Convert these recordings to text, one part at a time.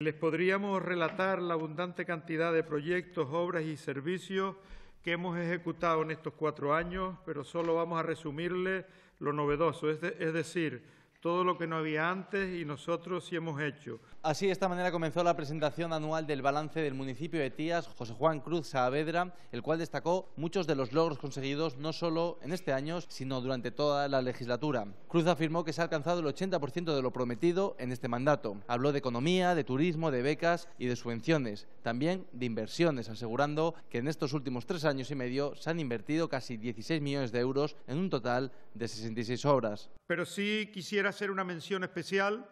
Les podríamos relatar la abundante cantidad de proyectos, obras y servicios que hemos ejecutado en estos cuatro años, pero solo vamos a resumirle lo novedoso, es, es decir, todo lo que no había antes y nosotros sí hemos hecho. Así, de esta manera comenzó la presentación anual del balance del municipio de Tías, José Juan Cruz Saavedra, el cual destacó muchos de los logros conseguidos no solo en este año, sino durante toda la legislatura. Cruz afirmó que se ha alcanzado el 80% de lo prometido en este mandato. Habló de economía, de turismo, de becas y de subvenciones, también de inversiones, asegurando que en estos últimos tres años y medio se han invertido casi 16 millones de euros en un total de 66 obras. Pero sí quisiera hacer una mención especial.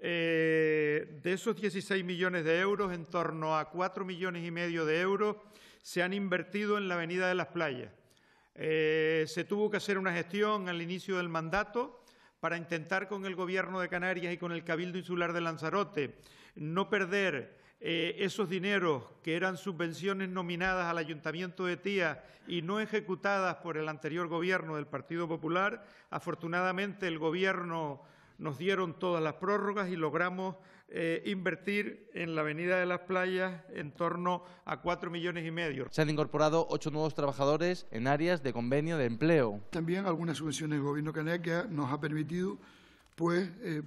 Eh, de esos 16 millones de euros, en torno a 4 millones y medio de euros se han invertido en la Avenida de las Playas. Eh, se tuvo que hacer una gestión al inicio del mandato para intentar con el Gobierno de Canarias y con el Cabildo Insular de Lanzarote no perder eh, esos dineros que eran subvenciones nominadas al Ayuntamiento de Tía y no ejecutadas por el anterior Gobierno del Partido Popular. Afortunadamente, el Gobierno nos dieron todas las prórrogas y logramos eh, invertir en la Avenida de las Playas en torno a cuatro millones y medio. Se han incorporado ocho nuevos trabajadores en áreas de convenio de empleo. También algunas subvenciones del Gobierno canario que nos ha permitido pues, eh,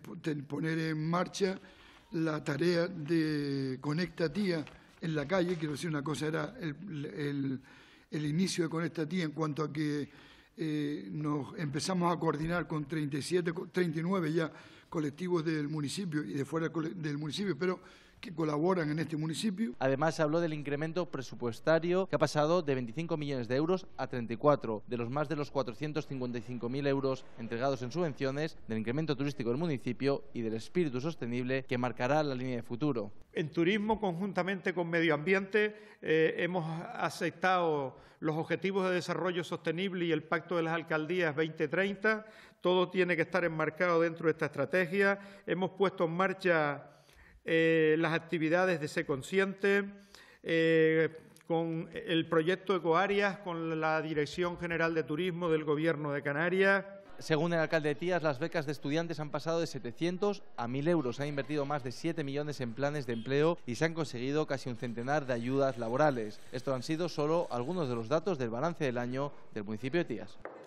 poner en marcha la tarea de Conecta Tía en la calle. Quiero decir una cosa, era el, el, inicio de Conecta Tía en cuanto a que eh, nos empezamos a coordinar con 37, 39 ya colectivos del municipio y de fuera del municipio, pero que colaboran en este municipio. Además, se habló del incremento presupuestario que ha pasado de 25 millones de euros a 34, de los más de los 455.000 euros entregados en subvenciones, del incremento turístico del municipio y del espíritu sostenible que marcará la línea de futuro. En turismo, conjuntamente con medio ambiente, eh, hemos aceptado los objetivos de desarrollo sostenible y el Pacto de las Alcaldías 2030. Todo tiene que estar enmarcado dentro de esta estrategia hemos puesto en marcha eh, las actividades de se Consciente, eh, con el proyecto Ecoarias con la Dirección General de Turismo del Gobierno de Canarias. Según el alcalde de Tías, las becas de estudiantes han pasado de 700 a 1.000 euros. ha invertido más de 7 millones en planes de empleo y se han conseguido casi un centenar de ayudas laborales. Estos han sido solo algunos de los datos del balance del año del municipio de Tías.